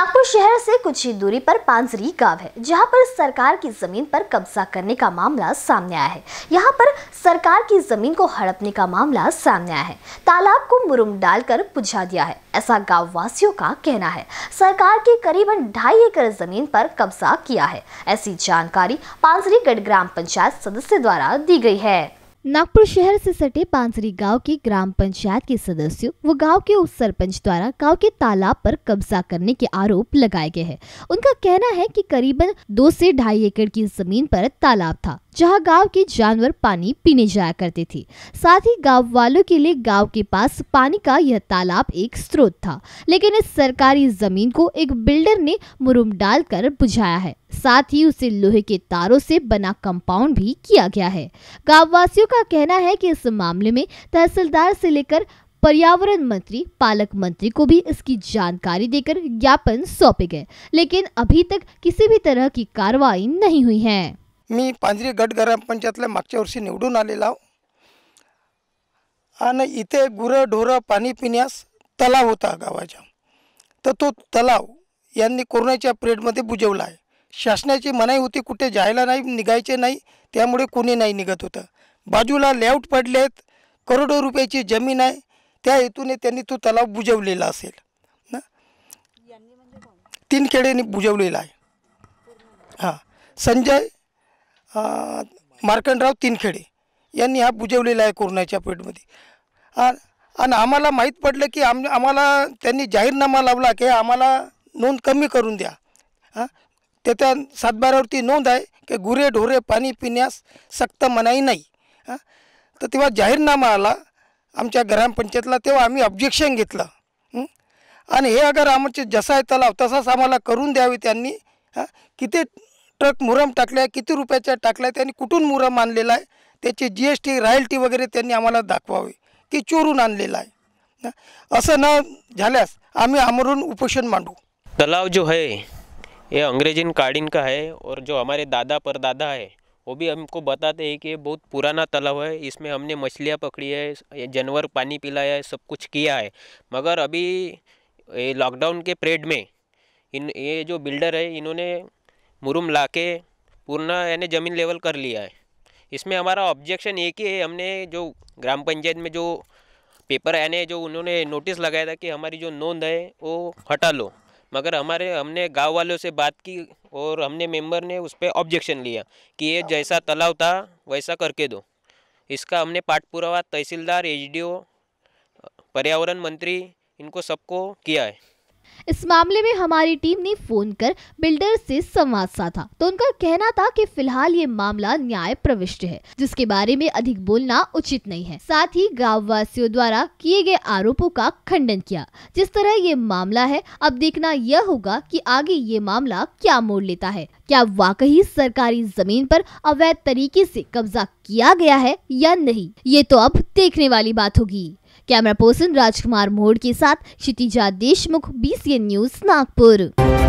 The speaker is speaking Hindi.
नागपुर शहर से कुछ ही दूरी पर पांजरी गांव है जहां पर सरकार की जमीन पर कब्जा करने का मामला सामने आया है यहां पर सरकार की जमीन को हड़पने का मामला सामने आया है तालाब को मुरुम डालकर बुझा दिया है ऐसा गाँव वासियों का कहना है सरकार के करीबन ढाई एकड़ जमीन पर कब्जा किया है ऐसी जानकारी गढ़ ग्राम पंचायत सदस्य द्वारा दी गई है नागपुर शहर से सटे पांसरी गांव के ग्राम पंचायत के सदस्यों व गांव के उप सरपंच द्वारा गांव के तालाब पर कब्जा करने के आरोप लगाए गए हैं उनका कहना है कि करीबन दो से ढाई एकड़ की जमीन पर तालाब था जहां गांव के जानवर पानी पीने जाया करते थे साथ ही गांव वालों के लिए गांव के पास पानी का यह तालाब एक स्रोत था लेकिन इस सरकारी जमीन को एक बिल्डर ने मुरुम डालकर बुझाया है साथ ही उसे लोहे के तारों से बना कंपाउंड भी किया गया है गाँव वासियों का कहना है कि इस मामले में तहसीलदार से लेकर पर्यावरण मंत्री पालक मंत्री को भी इसकी जानकारी देकर ज्ञापन सौंपे गए लेकिन अभी तक किसी भी तरह की कार्रवाई नहीं हुई है मी पांजरी गट ग्रामपंचायतला मगे वर्षी निवड़ आलेला आणि इथे गुरं ढोरं पाणी तलाव होता गावाच्या तो तलाव कोरोना पीरियड पिरियडमध्ये बुजवला शासनाची मनाई होती कुठे जायला नाही निघायचे नाही त्यामुळे कुणी नाही निघत होतं बाजूला लेआउट पडलेत करोडो रुपयाची जमीन आहे त्या हेतूने त्यांनी तो तलाव बुजवलेला असेल ना तीन खेड्यांनी बुजवलेला आहे हां संजय मार्कंडराव तीनखेडे यांनी हा बुजवलेला आहे कोरोनाच्या पेठमध्ये आणि आम्हाला माहीत पडलं की आम आम्हाला त्यांनी जाहीरनामा लावला की आम्हाला नोंद कमी करून द्या हां त्याच्या सातबारावरती नोंद आहे की गुरे ढोरे पाणी पिण्यास सक्त मनाई नाही हां तर तेव्हा जाहीरनामा आला आमच्या ग्रामपंचायतला तेव्हा आम्ही ऑब्जेक्शन घेतलं आणि हे अगर आमचे जसा आहे तलाव तसाच आम्हाला करून द्यावे त्यांनी किती ट्रक मुरम टाकल्या किती रुपयाच्या टाकल्या त्यांनी कुठून मुरम आणलेला आहे त्याची जी एस टी रॉयल्टी वगैरे त्यांनी आम्हाला दाखवावे की चोरून आणलेलं आहे असं न झाल्यास आम्ही आमरून उपोषण मांडू तलाव जो आहे ये अंग्रेजीन कालीन का है और जो हमारे दादा परदादा है वो भी हमको बताते हैं कि ये बहुत पुराना तालाब है इसमें हमने मछलियाँ पकड़ी है जानवर पानी पिलाया है सब कुछ किया है मगर अभी ये लॉकडाउन के पेरेड में इन ये जो बिल्डर है इन्होंने मुरुम ला के पूर्णा यानी ज़मीन लेवल कर लिया है इसमें हमारा ऑब्जेक्शन एक ही है हमने जो ग्राम पंचायत में जो पेपर यानी जो उन्होंने नोटिस लगाया था कि हमारी जो नोंद है वो हटा लो मगर हमारे हमने गांव वालों से बात की और हमने मेंबर ने उस पर ऑब्जेक्शन लिया कि ये हाँ। जैसा तलाव था वैसा करके दो इसका हमने पाठपुरावा तहसीलदार एच पर्यावरण मंत्री इनको सबको किया है इस मामले में हमारी टीम ने फोन कर बिल्डर से संवाद साधा तो उनका कहना था कि फिलहाल ये मामला न्याय प्रविष्ट है जिसके बारे में अधिक बोलना उचित नहीं है साथ ही गाँव वासियों द्वारा किए गए आरोपों का खंडन किया जिस तरह ये मामला है अब देखना यह होगा कि आगे ये मामला क्या मोड़ लेता है क्या वाकई सरकारी जमीन पर अवैध तरीके से कब्जा किया गया है या नहीं ये तो अब देखने वाली बात होगी कैमरा पर्सन राजकुमार मोड़ के साथ क्षितिजा देशमुख बीसीएन न्यूज नागपुर